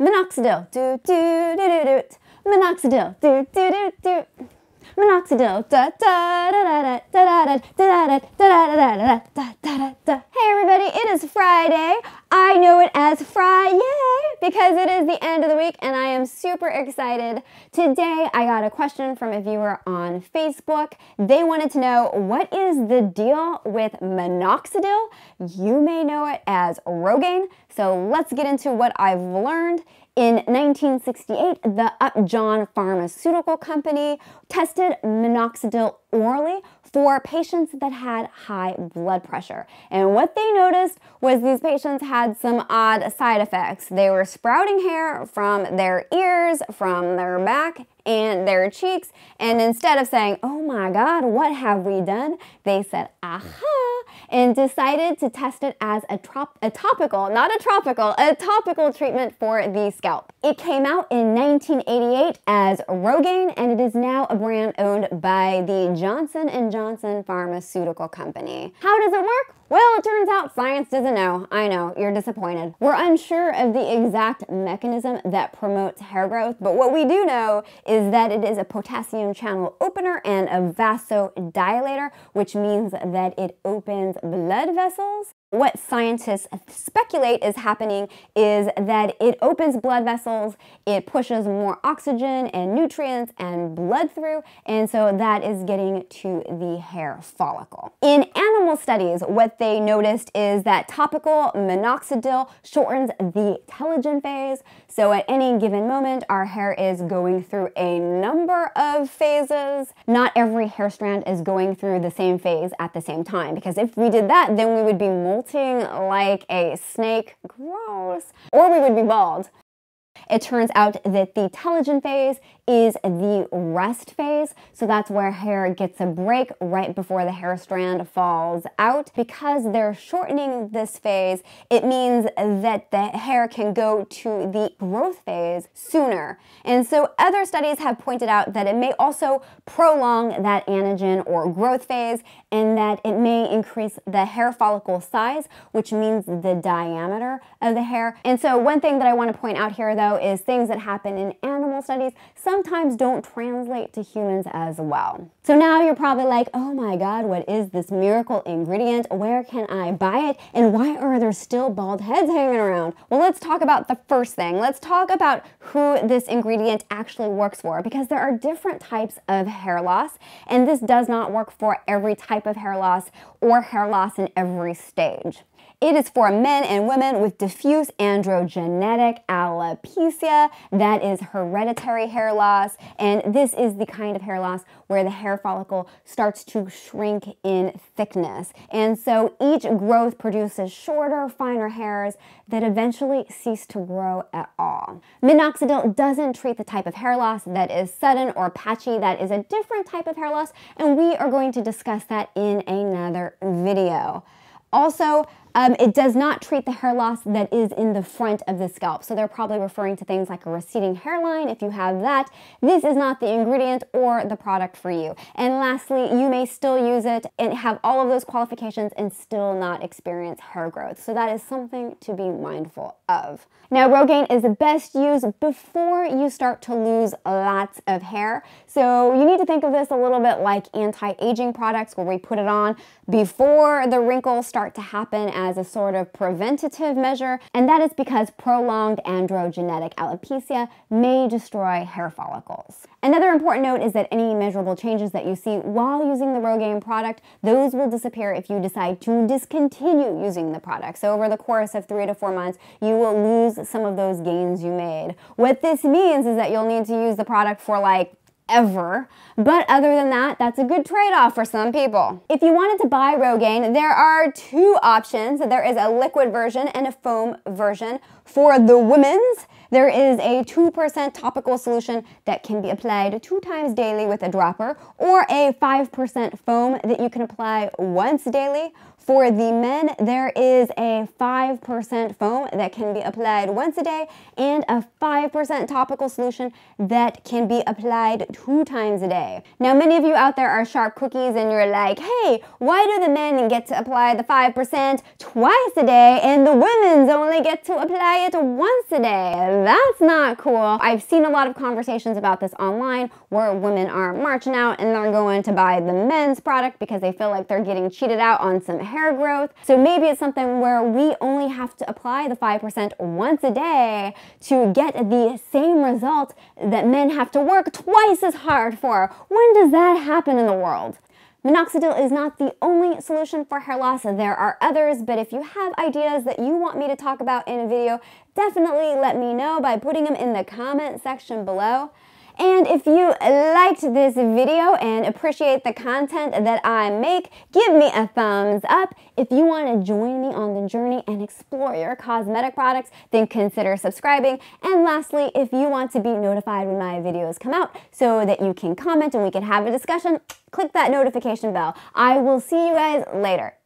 Minoxidil, do do do do do. Minoxidil, do do do do. Minoxidil, da da da da da da da da da da da da da da da. Hey everybody, it is Friday. I know it as Friday because it is the end of the week and I am super excited. Today I got a question from a viewer on Facebook. They wanted to know what is the deal with minoxidil? You may know it as Rogaine. So let's get into what I've learned. In 1968, the Upjohn Pharmaceutical Company tested minoxidil orally for patients that had high blood pressure. And what they noticed was these patients had some odd side effects. They were sprouting hair from their ears, from their back, and their cheeks. And instead of saying, oh my God, what have we done? They said, aha, and decided to test it as a, trop a topical, not a tropical, a topical treatment for the scalp. It came out in 1988 as Rogaine, and it is now a brand owned by the Johnson & Johnson Pharmaceutical Company. How does it work? Well, it turns out science doesn't know. I know, you're disappointed. We're unsure of the exact mechanism that promotes hair growth, but what we do know is that it is a potassium channel opener and a vasodilator, which means that it opens blood vessels what scientists speculate is happening is that it opens blood vessels, it pushes more oxygen and nutrients and blood through, and so that is getting to the hair follicle. In animal studies, what they noticed is that topical minoxidil shortens the telogen phase, so at any given moment, our hair is going through a number of phases. Not every hair strand is going through the same phase at the same time, because if we did that, then we would be more molting like a snake, gross, or we would be bald. It turns out that the telogen phase is the rest phase, so that's where hair gets a break right before the hair strand falls out. Because they're shortening this phase, it means that the hair can go to the growth phase sooner. And so other studies have pointed out that it may also prolong that anagen or growth phase and that it may increase the hair follicle size, which means the diameter of the hair. And so one thing that I want to point out here though is things that happen in animal studies sometimes don't translate to humans as well. So now you're probably like, oh my God, what is this miracle ingredient? Where can I buy it? And why are there still bald heads hanging around? Well, let's talk about the first thing. Let's talk about who this ingredient actually works for because there are different types of hair loss and this does not work for every type of hair loss or hair loss in every stage. It is for men and women with diffuse androgenetic alopecia, that is hereditary hair loss, and this is the kind of hair loss where the hair follicle starts to shrink in thickness. And so each growth produces shorter, finer hairs that eventually cease to grow at all. Minoxidil doesn't treat the type of hair loss that is sudden or patchy, that is a different type of hair loss, and we are going to discuss that in another video. Also, um, it does not treat the hair loss that is in the front of the scalp. So they're probably referring to things like a receding hairline. If you have that, this is not the ingredient or the product for you. And lastly, you may still use it and have all of those qualifications and still not experience hair growth. So that is something to be mindful of. Now, Rogaine is best used before you start to lose lots of hair. So you need to think of this a little bit like anti-aging products where we put it on before the wrinkles start to happen as as a sort of preventative measure, and that is because prolonged androgenetic alopecia may destroy hair follicles. Another important note is that any measurable changes that you see while using the Rogaine product, those will disappear if you decide to discontinue using the product. So over the course of three to four months, you will lose some of those gains you made. What this means is that you'll need to use the product for like ever. But other than that, that's a good trade-off for some people. If you wanted to buy Rogaine, there are two options. There is a liquid version and a foam version. For the women's, there is a 2% topical solution that can be applied two times daily with a dropper or a 5% foam that you can apply once daily. For the men, there is a 5% foam that can be applied once a day and a 5% topical solution that can be applied two times a day. Now, many of you out there are sharp cookies and you're like, hey, why do the men get to apply the 5% twice a day and the women's only get to apply it once a day? that's not cool. I've seen a lot of conversations about this online where women are marching out and they're going to buy the men's product because they feel like they're getting cheated out on some hair growth. So maybe it's something where we only have to apply the 5% once a day to get the same result that men have to work twice as hard for. When does that happen in the world? Minoxidil is not the only solution for hair loss. There are others, but if you have ideas that you want me to talk about in a video, definitely let me know by putting them in the comment section below. And if you liked this video and appreciate the content that I make, give me a thumbs up. If you want to join me on the journey and explore your cosmetic products, then consider subscribing. And lastly, if you want to be notified when my videos come out so that you can comment and we can have a discussion, click that notification bell. I will see you guys later.